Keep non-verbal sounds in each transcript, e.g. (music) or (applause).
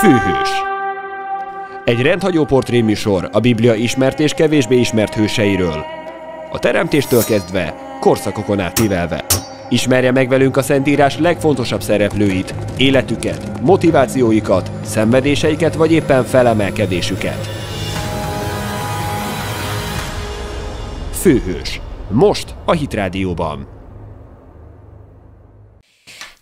Főhős Egy rendhagyó portréműsor a Biblia ismert és kevésbé ismert hőseiről. A teremtéstől kezdve, korszakokon átívelve. Ismerje meg velünk a Szentírás legfontosabb szereplőit, életüket, motivációikat, szenvedéseiket vagy éppen felemelkedésüket. Főhős. Most a Hitrádióban.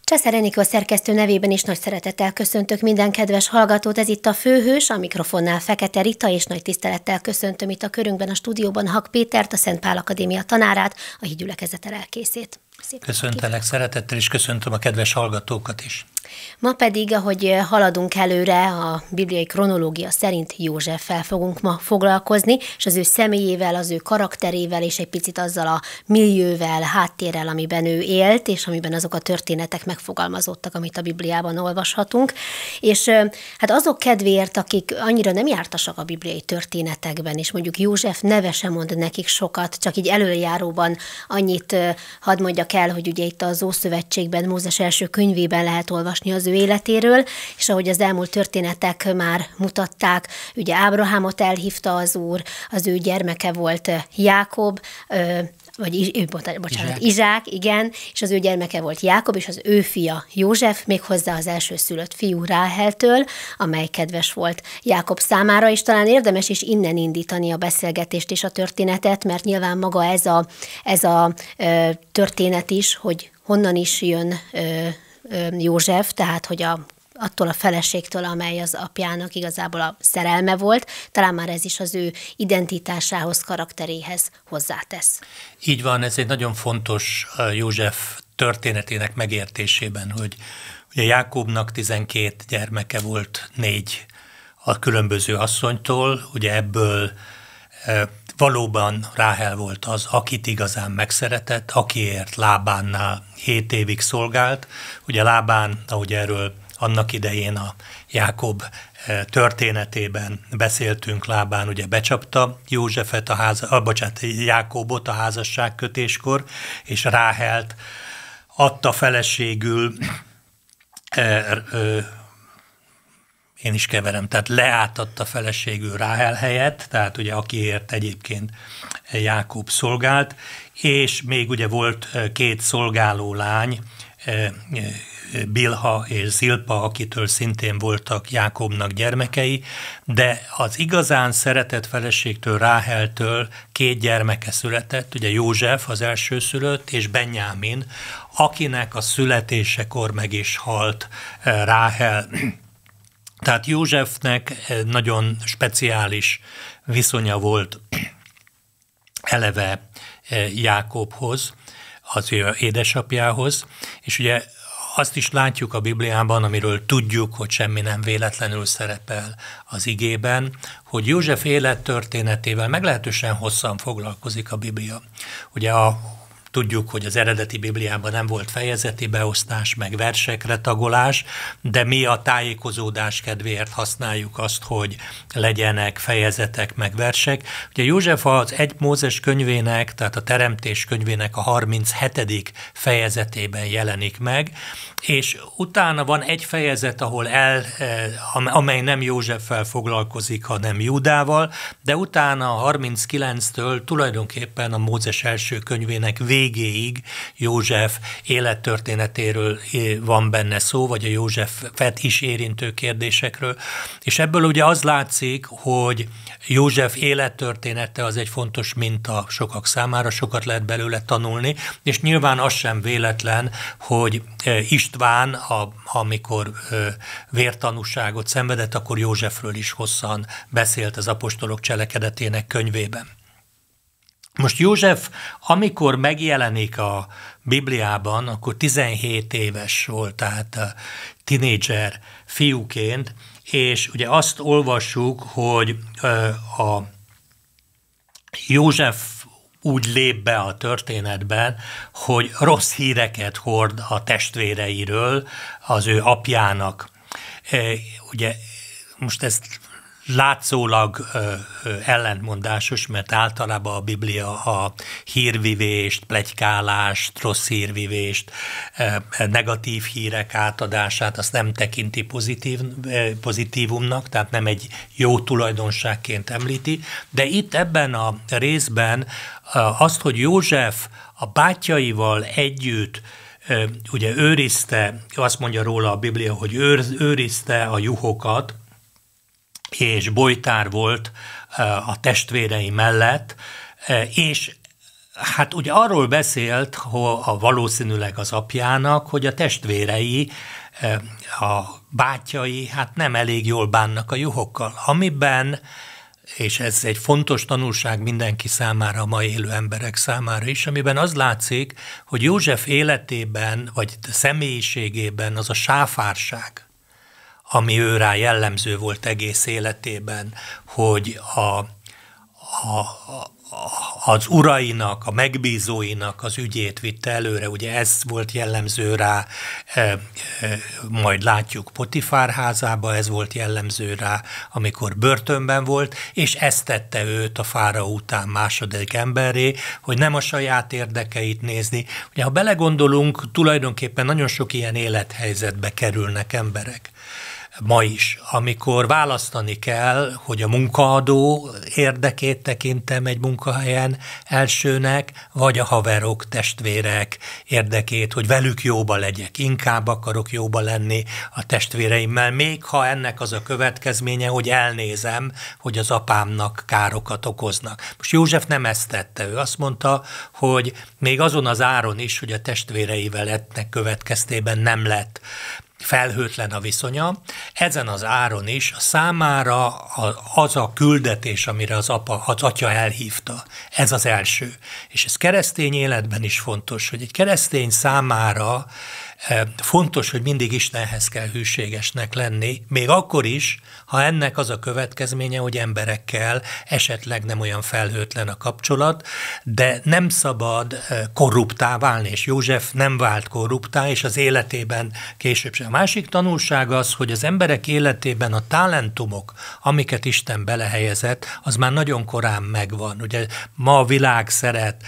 Cseszere a szerkesztő nevében is nagy szeretettel köszöntök minden kedves hallgatót, ez itt a Főhős, a mikrofonnál Fekete Rita, és nagy tisztelettel köszöntöm itt a körünkben a stúdióban Hak Pétert, a Szent Pál Akadémia tanárát, a hídgyülekezete elkészét. Köszöntelek, szeretettel, és köszöntöm a kedves hallgatókat is. Ma pedig, ahogy haladunk előre, a bibliai kronológia szerint Józseffel fogunk ma foglalkozni, és az ő személyével, az ő karakterével, és egy picit azzal a millióvel, háttérrel, amiben ő élt, és amiben azok a történetek megfogalmazódtak, amit a Bibliában olvashatunk. És hát azok kedvéért, akik annyira nem jártasak a bibliai történetekben, és mondjuk József neve sem mond nekik sokat, csak így előjáróban annyit hadd mondjak el, hogy ugye itt az Ószövetségben, Mózes első könyvében lehet olvasni, olvasni az ő életéről, és ahogy az elmúlt történetek már mutatták, ugye Ábrahámot elhívta az úr, az ő gyermeke volt Jákob, vagy ő, bocsánat, Izsák. Izsák, igen, és az ő gyermeke volt Jákob, és az ő fia József, méghozzá az első szülött fiú Ráheltől, amely kedves volt Jákob számára, és talán érdemes is innen indítani a beszélgetést és a történetet, mert nyilván maga ez a, ez a ö, történet is, hogy honnan is jön ö, József, tehát hogy a attól a feleségtől, amely az apjának igazából a szerelme volt, talán már ez is az ő identitásához, karakteréhez hozzátesz. Így van, ez egy nagyon fontos József történetének megértésében, hogy ugye Jákobnak 12 gyermeke volt, négy a különböző asszonytól, ugye ebből Valóban Ráhel volt az, akit igazán megszeretett, akiért Lábánnál 7 évig szolgált. Ugye Lábán, ahogy erről annak idején a Jákob eh, történetében beszéltünk Lábán, ugye becsapta Józsefet a ház, ah, bocsánat, Jákobot a házasság kötéskor, és Ráhelt adta feleségül eh, eh, én is keverem, tehát leátatta feleségül Ráhel helyett, tehát ugye akiért egyébként Jákob szolgált, és még ugye volt eh, két szolgáló lány, eh, eh, Bilha és Zilpa, akitől szintén voltak Jákobnak gyermekei, de az igazán szeretett feleségtől, Ráheltől két gyermeke született, ugye József az első szülött, és Benyámin, akinek a születésekor meg is halt Ráhel tehát Józsefnek eh, nagyon speciális viszonya volt (clears throat) eleve eh, Jákobhoz, az ő édesapjához, és ugye azt is látjuk a Bibliában, amiről tudjuk, hogy semmi nem véletlenül szerepel az igében, hogy József élettörténetével meglehetősen hosszan foglalkozik a Biblia. Ugye a Tudjuk, hogy az eredeti Bibliában nem volt fejezeti beosztás, meg versekre tagolás, de mi a tájékozódás kedvéért használjuk azt, hogy legyenek fejezetek, meg versek. Ugye József az egy Mózes könyvének, tehát a Teremtés könyvének a 37. fejezetében jelenik meg, és utána van egy fejezet, ahol el, eh, amely nem Józseffel foglalkozik, hanem Júdával, de utána a 39-től tulajdonképpen a Mózes első könyvének végén végéig József élettörténetéről eh, van benne szó, vagy a Józsefet is érintő kérdésekről. És ebből ugye az látszik, hogy József élettörténete az egy fontos minta sokak számára, sokat lehet belőle tanulni, és nyilván az sem véletlen, hogy eh, István, a, amikor eh, vértanúságot szenvedett, akkor Józsefről is hosszan beszélt az apostolok cselekedetének könyvében. Most József, amikor megjelenik a Bibliában, akkor 17 éves volt, tehát eh, tinédzser fiúként, és ugye azt olvassuk, hogy eh, a József úgy lép be a történetben, hogy rossz híreket hord a testvéreiről, az ő apjának. Eh, ugye most ezt látszólag ö, ö, ellentmondásos, mert általában a Biblia a hírvivést, plegykálást, rossz hírvivést, ö, negatív hírek átadását, azt nem tekinti pozitív, ö, pozitívumnak, tehát nem egy jó tulajdonságként említi, de itt ebben a részben azt, hogy József a bátyjaival együtt ugye őrizte, azt mondja róla a Biblia, hogy őr, őrizte a juhokat, és bolytár volt a testvérei mellett, és hát ugye arról beszélt hogy a valószínűleg az apjának, hogy a testvérei, a bátyai hát nem elég jól bánnak a juhokkal, amiben és ez egy fontos tanulság mindenki számára, a mai élő emberek számára is, amiben az látszik, hogy József életében, vagy személyiségében az a sáfárság, ami ő rá jellemző volt egész életében, hogy a, a, a az urainak, a megbízóinak az ügyét vitte előre, ugye ez volt jellemző rá, e, e, majd látjuk Potifár házába, ez volt jellemző rá, amikor börtönben volt, és ezt tette őt a fára után második emberré, hogy nem a saját érdekeit nézni. Ugye ha belegondolunk, tulajdonképpen nagyon sok ilyen élethelyzetbe kerülnek emberek ma is, amikor választani kell, hogy a munkaadó érdekét tekintem egy munkahelyen elsőnek, vagy a haverok, testvérek érdekét, hogy velük jóba legyek, inkább akarok jóba lenni a testvéreimmel, még ha ennek az a következménye, hogy elnézem, hogy az apámnak károkat okoznak. Most József nem ezt tette, ő azt mondta, hogy még azon az áron is, hogy a testvéreivel etnek következtében nem lett felhőtlen a viszonya. Ezen az áron is számára az a küldetés, amire az, apa, az atya elhívta. Ez az első. És ez keresztény életben is fontos, hogy egy keresztény számára Fontos, hogy mindig Istenhez kell hűségesnek lenni, még akkor is, ha ennek az a következménye, hogy emberekkel esetleg nem olyan felhőtlen a kapcsolat, de nem szabad korruptá válni, és József nem vált korruptá, és az életében később sem. A másik tanulság az, hogy az emberek életében a talentumok, amiket Isten belehelyezett, az már nagyon korán megvan. Ugye ma a világ szeret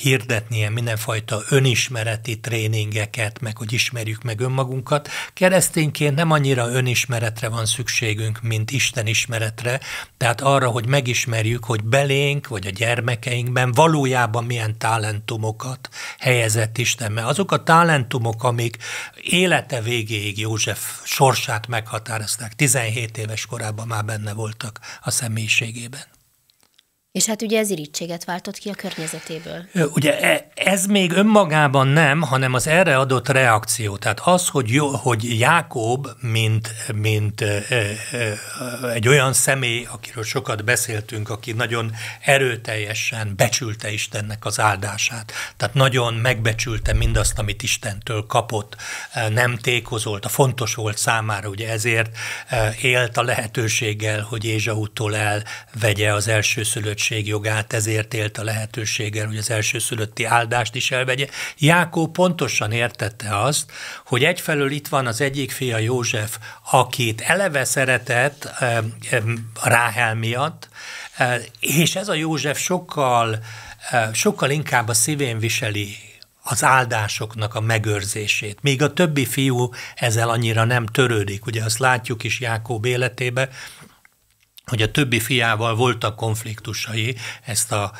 hirdetni ilyen mindenfajta önismereti tréningeket, meg hogy ismerjük meg önmagunkat. Keresztényként nem annyira önismeretre van szükségünk, mint Isten ismeretre, tehát arra, hogy megismerjük, hogy belénk vagy a gyermekeinkben valójában milyen talentumokat helyezett Isten. Mert azok a talentumok, amik élete végéig József sorsát meghatározták, 17 éves korában már benne voltak a személyiségében. És hát ugye ez irítséget váltott ki a környezetéből. Ugye e, ez még önmagában nem, hanem az erre adott reakció. Tehát az, hogy, jó, hogy Jákob, mint, mint egy olyan személy, akiről sokat beszéltünk, aki nagyon erőteljesen becsülte Istennek az áldását. Tehát nagyon megbecsülte mindazt, amit Istentől kapott, nem tékozolt, a fontos volt számára, ugye ezért élt a lehetőséggel, hogy Ézsautól elvegye az elsőszülött szülöttség jogát, ezért élt a lehetőséggel, hogy az első szülötti áldást is elvegye. Jákó pontosan értette azt, hogy egyfelől itt van az egyik fia József, akit eleve szeretett Ráhel miatt, eh, és ez a József sokkal, eh, sokkal inkább a szívén viseli az áldásoknak a megőrzését. Még a többi fiú ezzel annyira nem törődik. Ugye azt látjuk is Jákob életébe, hogy a többi fiával voltak konfliktusai, ezt a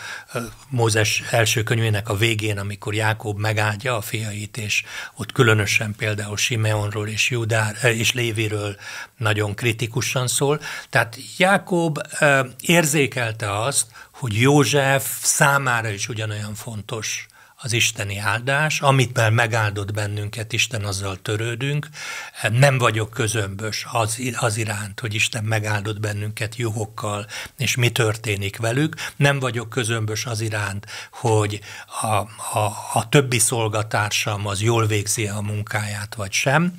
Mózes első könyvének a végén, amikor Jákob megáldja a fiait, és ott különösen például Simeonról és, Judár, és Léviről nagyon kritikusan szól. Tehát Jákob érzékelte azt, hogy József számára is ugyanolyan fontos az isteni áldás, amit már megáldott bennünket, Isten azzal törődünk. Nem vagyok közömbös az, az iránt, hogy Isten megáldott bennünket juhokkal, és mi történik velük. Nem vagyok közömbös az iránt, hogy a, a, a többi szolgatársam az jól végzi a munkáját, vagy sem.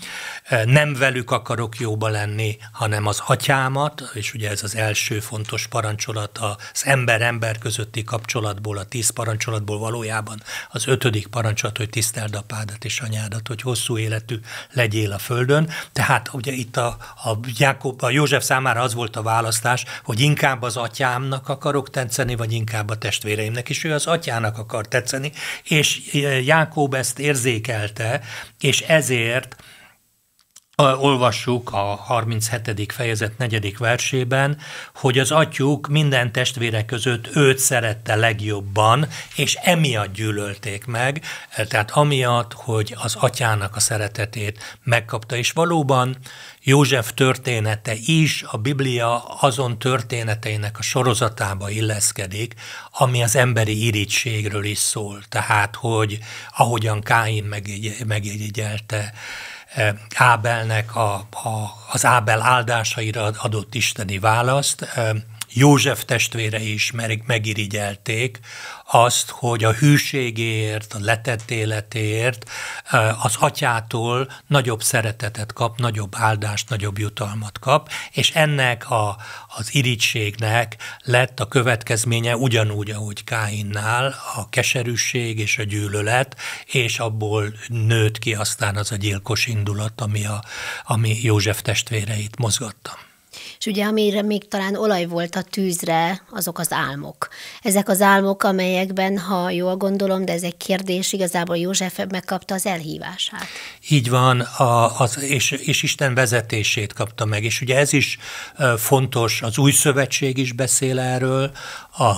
Nem velük akarok jóba lenni, hanem az atyámat, és ugye ez az első fontos parancsolat az ember-ember közötti kapcsolatból, a tíz parancsolatból valójában az ötödik parancsolat, hogy tiszteld apádat és anyádat, hogy hosszú életű legyél a földön. Tehát ugye itt a, a, Jákob, a József számára az volt a választás, hogy inkább az atyámnak akarok tetszeni, vagy inkább a testvéreimnek, és ő az atyának akar tetszeni, és Jákob ezt érzékelte, és ezért olvassuk a 37. fejezet 4. versében, hogy az atyuk minden testvére között őt szerette legjobban, és emiatt gyűlölték meg, e, tehát amiatt, hogy az atyának a szeretetét megkapta. És valóban József története is a Biblia azon történeteinek a sorozatába illeszkedik, ami az emberi irítségről is szól. Tehát, hogy ahogyan Káin megjegyelte, Eh, Ábelnek a, a, az Ábel áldásaira adott isteni választ. Eh, József testvérei is megirigyelték azt, hogy a hűségéért, a letett életéért eh, az atyától nagyobb szeretetet kap, nagyobb áldást, nagyobb jutalmat kap, és ennek a, az irigységnek lett a következménye ugyanúgy, ahogy Káinnál, a keserűség és a gyűlölet, és abból nőtt ki aztán az a gyilkos indulat, ami, a, ami József testvéreit mozgatta. És ugye, amire még talán olaj volt a tűzre, azok az álmok. Ezek az álmok, amelyekben, ha jól gondolom, de ez egy kérdés, igazából József megkapta az elhívását. Így van, a, az, és, és Isten vezetését kapta meg. És ugye ez is fontos, az új szövetség is beszél erről, a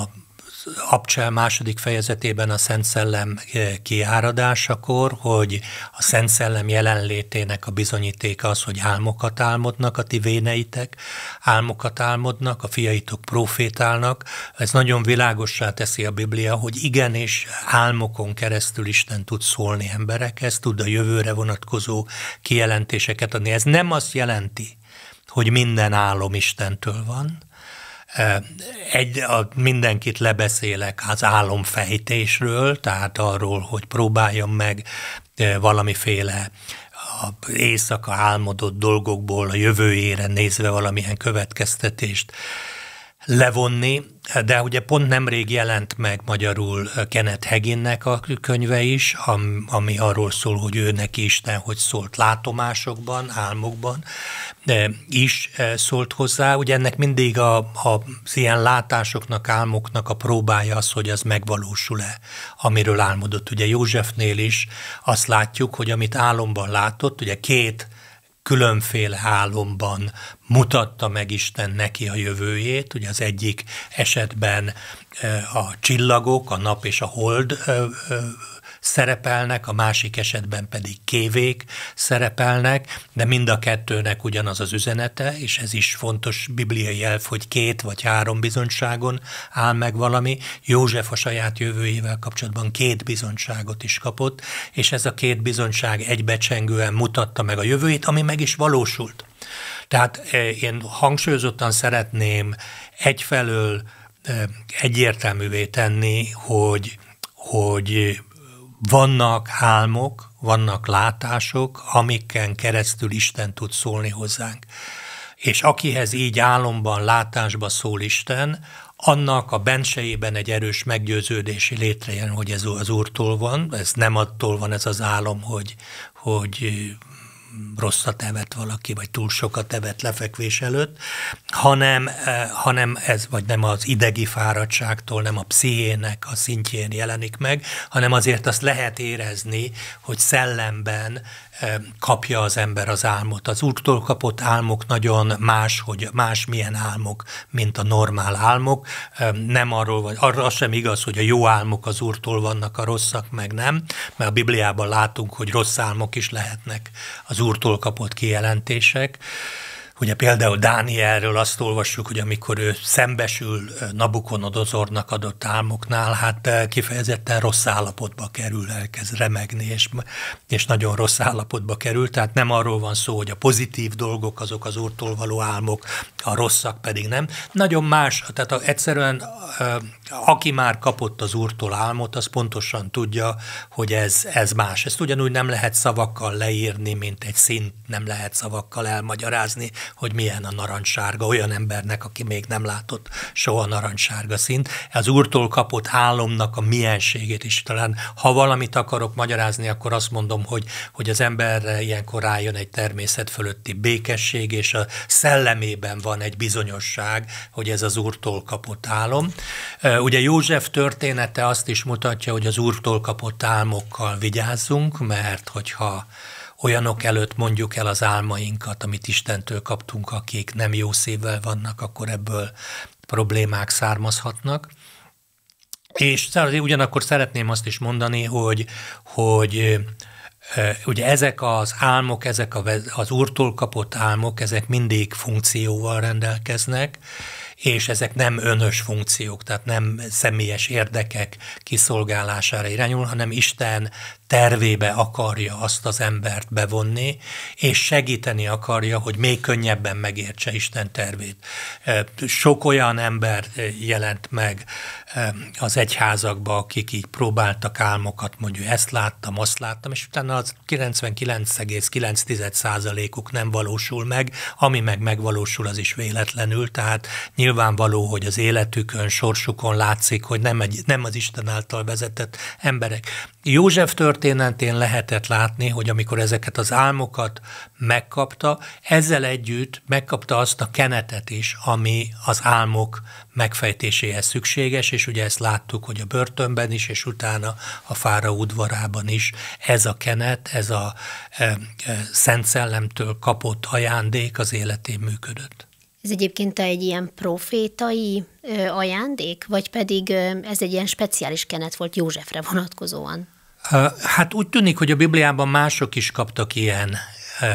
Abcsel második fejezetében a Szent Szellem eh, kiáradásakor, hogy a Szent Szellem jelenlétének a bizonyítéka az, hogy álmokat álmodnak a ti véneitek, álmokat álmodnak, a fiaitok profétálnak. Ez nagyon világossá teszi a Biblia, hogy igen, és álmokon keresztül Isten tud szólni emberekhez, tud a jövőre vonatkozó kijelentéseket adni. Ez nem azt jelenti, hogy minden álom Istentől van, egy, a, mindenkit lebeszélek az álomfejtésről, tehát arról, hogy próbáljam meg valamiféle a éjszaka álmodott dolgokból a jövőjére nézve valamilyen következtetést levonni, de ugye pont nemrég jelent meg magyarul Kenneth Heginnek a könyve is, ami arról szól, hogy ő neki Isten, hogy szólt látomásokban, álmokban is e, szólt hozzá. Ugye ennek mindig a, a ilyen látásoknak, álmoknak a próbája az, hogy az megvalósul-e, amiről álmodott. Ugye Józsefnél is azt látjuk, hogy amit álomban látott, ugye két különféle álomban mutatta meg Isten neki a jövőjét. Ugye az egyik esetben eh, a csillagok, a nap és a hold eh, eh, szerepelnek, a másik esetben pedig kévék szerepelnek, de mind a kettőnek ugyanaz az üzenete, és ez is fontos bibliai elf, hogy két vagy három bizonyságon áll meg valami. József a saját jövőjével kapcsolatban két bizonyságot is kapott, és ez a két bizonyság egybecsengően mutatta meg a jövőjét, ami meg is valósult. Tehát eh, én hangsúlyozottan szeretném egyfelől eh, egyértelművé tenni, hogy, hogy vannak álmok, vannak látások, amiken keresztül Isten tud szólni hozzánk. És akihez így álomban, látásba szól Isten, annak a bensejében egy erős meggyőződési létrejön, hogy ez az Úrtól van, ez nem attól van ez az álom, hogy, hogy rosszat evett valaki, vagy túl sokat evett lefekvés előtt, hanem, eh, hanem ez vagy nem az idegi fáradtságtól, nem a pszichének a szintjén jelenik meg, hanem azért azt lehet érezni, hogy szellemben kapja az ember az álmot. Az úrtól kapott álmok nagyon más, hogy más milyen álmok, mint a normál álmok. Nem arról, vagy arra sem igaz, hogy a jó álmok az úrtól vannak, a rosszak meg nem, mert a Bibliában látunk, hogy rossz álmok is lehetnek az úrtól kapott kijelentések. Ugye például Dánielről azt olvassuk, hogy amikor ő szembesül Nabukonodozornak adott álmoknál, hát kifejezetten rossz állapotba kerül, elkezd remegni, és, és nagyon rossz állapotba kerül. Tehát nem arról van szó, hogy a pozitív dolgok azok az úrtól való álmok, a rosszak pedig nem. Nagyon más, tehát egyszerűen aki már kapott az úrtól álmot, az pontosan tudja, hogy ez, ez más. Ezt ugyanúgy nem lehet szavakkal leírni, mint egy szint nem lehet szavakkal elmagyarázni, hogy milyen a narancssárga olyan embernek, aki még nem látott soha narancssárga szint. Az úrtól kapott álomnak a mienségét is talán, ha valamit akarok magyarázni, akkor azt mondom, hogy, hogy az emberre ilyenkor rájön egy természet fölötti békesség, és a szellemében van egy bizonyosság, hogy ez az úrtól kapott álom. Ugye József története azt is mutatja, hogy az úrtól kapott álmokkal vigyázzunk, mert hogyha olyanok előtt mondjuk el az álmainkat, amit Istentől kaptunk, akik nem jó szívvel vannak, akkor ebből problémák származhatnak. És ugyanakkor szeretném azt is mondani, hogy, hogy ugye ezek az álmok, ezek az úrtól kapott álmok, ezek mindig funkcióval rendelkeznek, és ezek nem önös funkciók, tehát nem személyes érdekek kiszolgálására irányul, hanem Isten tervébe akarja azt az embert bevonni, és segíteni akarja, hogy még könnyebben megértse Isten tervét. Sok olyan ember jelent meg az egyházakba, akik így próbáltak álmokat, mondjuk ezt láttam, azt láttam, és utána az 99,9%-uk nem valósul meg, ami meg megvalósul, az is véletlenül, tehát nyilvánvaló, hogy az életükön, sorsukon látszik, hogy nem, egy, nem az Isten által vezetett emberek. József tört történetén lehetett látni, hogy amikor ezeket az álmokat megkapta, ezzel együtt megkapta azt a kenetet is, ami az álmok megfejtéséhez szükséges, és ugye ezt láttuk, hogy a börtönben is, és utána a fára udvarában is ez a kenet, ez a e, e, Szent Szellemtől kapott ajándék az életén működött. Ez egyébként egy ilyen profétai e, ajándék, vagy pedig e, ez egy ilyen speciális kenet volt Józsefre vonatkozóan? Hát úgy tűnik, hogy a Bibliában mások is kaptak ilyen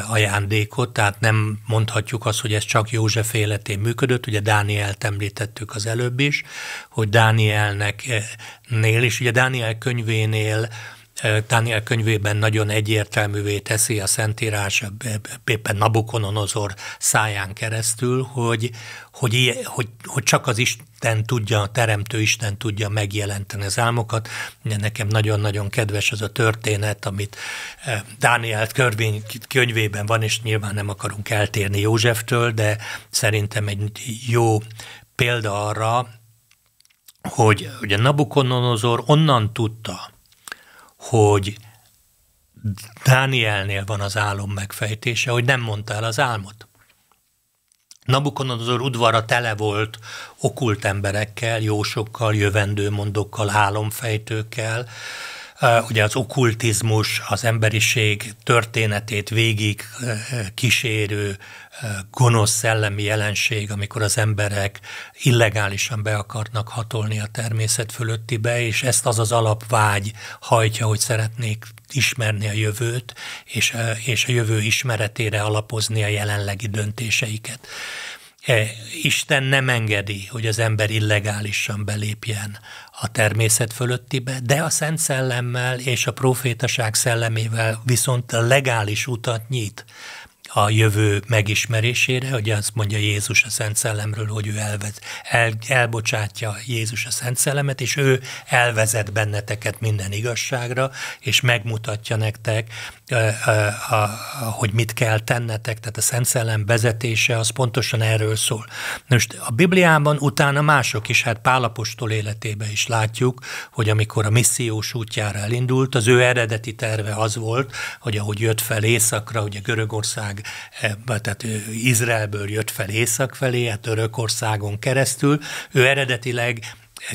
ajándékot, tehát nem mondhatjuk azt, hogy ez csak József életén működött, ugye Dánielt említettük az előbb is, hogy Dánielnek nél, és ugye Dániel könyvénél Dániel könyvében nagyon egyértelművé teszi a Szentírás, éppen Nabukononozor száján keresztül, hogy, hogy, hogy, hogy csak az Isten tudja, a Teremtő Isten tudja megjelenteni az álmokat. Ugye nekem nagyon-nagyon kedves az a történet, amit Dániel könyvében van, és nyilván nem akarunk eltérni Józseftől, de szerintem egy jó példa arra, hogy ugye Nabukononozor onnan tudta, hogy Dánielnél van az álom megfejtése, hogy nem mondta el az álmot. Nabukodonozor udvara tele volt okult emberekkel, jósokkal, jövendőmondokkal, álomfejtőkkel, ugye az okkultizmus, az emberiség történetét végig kísérő gonosz szellemi jelenség, amikor az emberek illegálisan be akarnak hatolni a természet fölöttibe, és ezt az az alapvágy hajtja, hogy szeretnék ismerni a jövőt, és, és a jövő ismeretére alapozni a jelenlegi döntéseiket. E, Isten nem engedi, hogy az ember illegálisan belépjen a természet fölöttibe, de a Szent Szellemmel és a profétaság szellemével viszont a legális utat nyit a jövő megismerésére, hogy azt mondja Jézus a Szent Szellemről, hogy ő elvez, el, elbocsátja Jézus a Szent Szellemet, és ő elvezet benneteket minden igazságra, és megmutatja nektek, hogy mit kell tennetek, tehát a Szent Szellem vezetése az pontosan erről szól. Most a Bibliában utána mások is, hát Pálapostól életébe is látjuk, hogy amikor a missziós útjára elindult, az ő eredeti terve az volt, hogy ahogy jött fel északra, ugye Görögország tehát ő Izraelből jött fel észak felé, a hát Törökországon keresztül. Ő eredetileg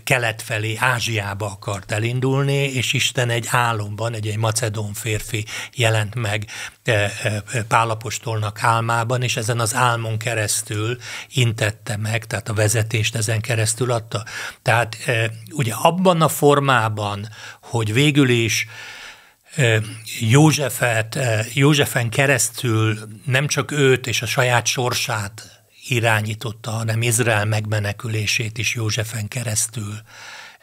kelet felé, Ázsiába akart elindulni, és Isten egy álomban, egy, egy macedón férfi jelent meg eh, eh, Pálapostolnak álmában, és ezen az álmon keresztül intette meg, tehát a vezetést ezen keresztül adta. Tehát eh, ugye abban a formában, hogy végül is Józsefet, Józsefen keresztül nem csak őt és a saját sorsát irányította, hanem Izrael megmenekülését is Józsefen keresztül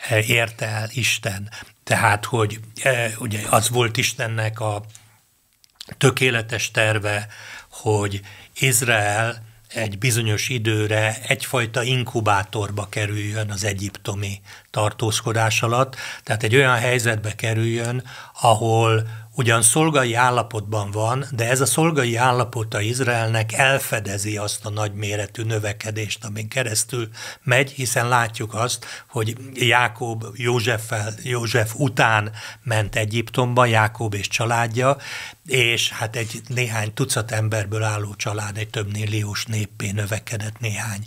érte el Isten. Tehát, hogy ugye az volt Istennek a tökéletes terve, hogy Izrael egy bizonyos időre egyfajta inkubátorba kerüljön az egyiptomi tartózkodás alatt, tehát egy olyan helyzetbe kerüljön, ahol ugyan szolgai állapotban van, de ez a szolgai állapota Izraelnek elfedezi azt a nagyméretű növekedést, amin keresztül megy, hiszen látjuk azt, hogy Jákob Józseffel, József után ment Egyiptomba, Jákob és családja, és hát egy néhány tucat emberből álló család, egy több milliós néppé növekedett néhány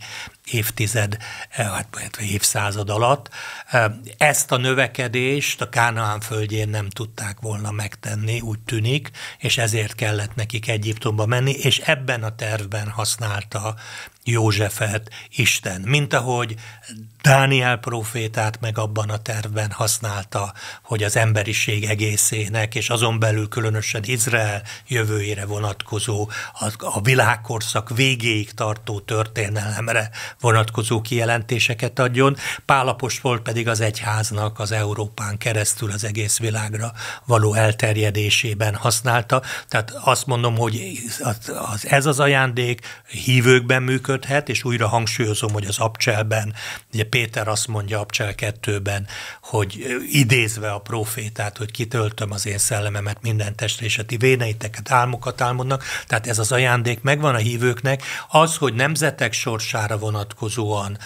évtized, eh, hát évszázad alatt. Eh, ezt a növekedést a Kánaán földjén nem tudták volna megtenni, úgy tűnik, és ezért kellett nekik Egyiptomba menni, és ebben a tervben használta Józsefet Isten, mint ahogy Dániel profétát meg abban a tervben használta, hogy az emberiség egészének, és azon belül különösen Izrael jövőjére vonatkozó, a, a világkorszak végéig tartó történelemre vonatkozó kijelentéseket adjon. Pálapos volt pedig az egyháznak az Európán keresztül az egész világra való elterjedésében használta. Tehát azt mondom, hogy az, ez az ajándék hívőkben működhet, és újra hangsúlyozom, hogy az abcselben, ugye Péter azt mondja Abcsel 2-ben, hogy idézve a profétát, hogy kitöltöm az én szellememet minden testre, és a ti véneiteket, álmokat álmodnak, tehát ez az ajándék megvan a hívőknek. Az, hogy nemzetek sorsára vonatkozóan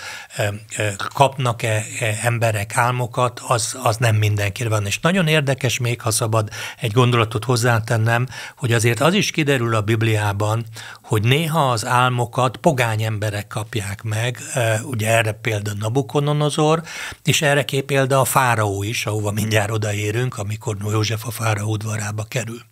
kapnak-e e, emberek álmokat, az, az nem mindenkire van. És nagyon érdekes még, ha szabad egy gondolatot hozzátennem, hogy azért az is kiderül a Bibliában, hogy néha az álmokat pogány emberek kapják meg, ugye erre példa Nabukononozor, és erre kép példa a fáraó is, ahova mindjárt odaérünk, amikor József a fáraó udvarába kerül.